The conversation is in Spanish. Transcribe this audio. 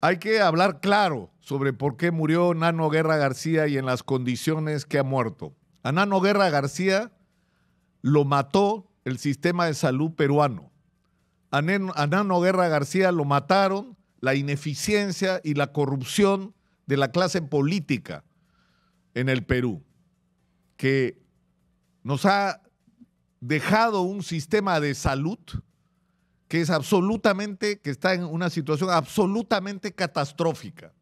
Hay que hablar claro sobre por qué murió Nano Guerra García y en las condiciones que ha muerto. A Nano Guerra García lo mató el sistema de salud peruano. A, Nano Guerra García lo mataron la ineficiencia y la corrupción de la clase política en el Perú, que nos ha dejado un sistema de salud que es absolutamente, que está en una situación absolutamente catastrófica.